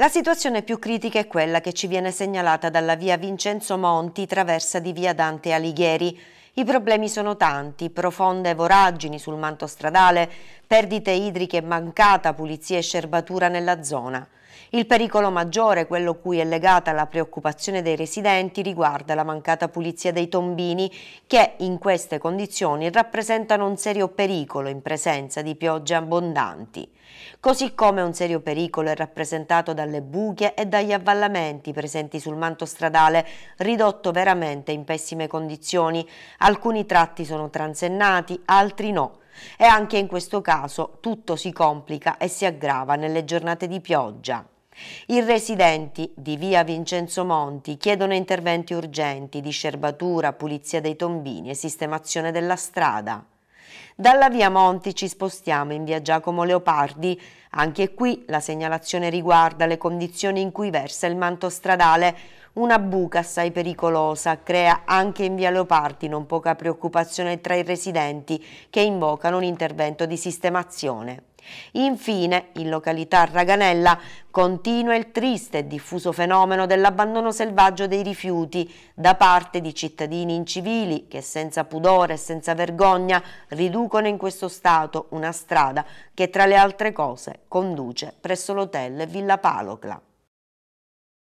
La situazione più critica è quella che ci viene segnalata dalla via Vincenzo Monti, traversa di via Dante Alighieri. I problemi sono tanti, profonde voragini sul manto stradale, perdite idriche, mancata pulizia e scerbatura nella zona. Il pericolo maggiore, quello cui è legata la preoccupazione dei residenti, riguarda la mancata pulizia dei tombini che in queste condizioni rappresentano un serio pericolo in presenza di piogge abbondanti. Così come un serio pericolo è rappresentato dalle buche e dagli avvallamenti presenti sul manto stradale, ridotto veramente in pessime condizioni. Alcuni tratti sono transennati, altri no. E anche in questo caso tutto si complica e si aggrava nelle giornate di pioggia. I residenti di via Vincenzo Monti chiedono interventi urgenti di scerbatura, pulizia dei tombini e sistemazione della strada. Dalla via Monti ci spostiamo in via Giacomo Leopardi. Anche qui la segnalazione riguarda le condizioni in cui versa il manto stradale una buca assai pericolosa crea anche in via Leopardi non poca preoccupazione tra i residenti che invocano un intervento di sistemazione. Infine, in località Raganella continua il triste e diffuso fenomeno dell'abbandono selvaggio dei rifiuti da parte di cittadini incivili che senza pudore e senza vergogna riducono in questo stato una strada che tra le altre cose conduce presso l'hotel Villa Palocla.